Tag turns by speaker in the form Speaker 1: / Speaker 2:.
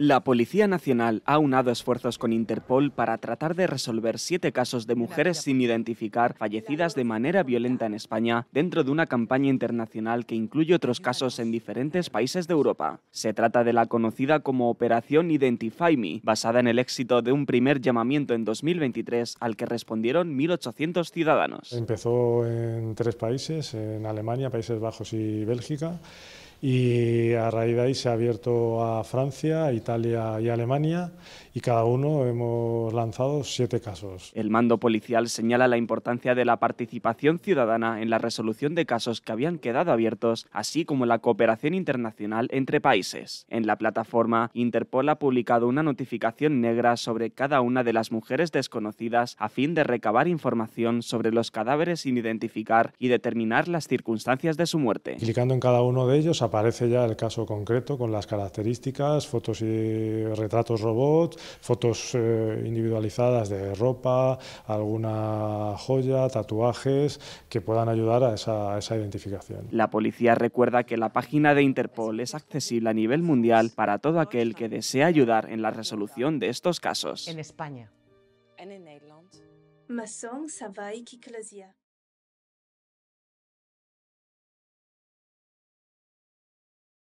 Speaker 1: La Policía Nacional ha unado esfuerzos con Interpol para tratar de resolver siete casos de mujeres sin identificar fallecidas de manera violenta en España dentro de una campaña internacional que incluye otros casos en diferentes países de Europa. Se trata de la conocida como Operación Identify Me, basada en el éxito de un primer llamamiento en 2023 al que respondieron 1.800 ciudadanos.
Speaker 2: Empezó en tres países, en Alemania, Países Bajos y Bélgica y a raíz de ahí se ha abierto a Francia, Italia y Alemania y cada uno hemos lanzado siete casos.
Speaker 1: El mando policial señala la importancia de la participación ciudadana en la resolución de casos que habían quedado abiertos, así como la cooperación internacional entre países. En la plataforma, Interpol ha publicado una notificación negra sobre cada una de las mujeres desconocidas a fin de recabar información sobre los cadáveres sin identificar y determinar las circunstancias de su muerte.
Speaker 2: Clicando en cada uno de ellos, aparece ya el caso concreto con las características, fotos y retratos robots, fotos eh, individualizadas de ropa, alguna joya, tatuajes que puedan ayudar a esa, identificación.
Speaker 1: La policía recuerda que la página de Interpol es accesible a nivel mundial para todo aquel que desea ayudar en la resolución de estos casos. En España.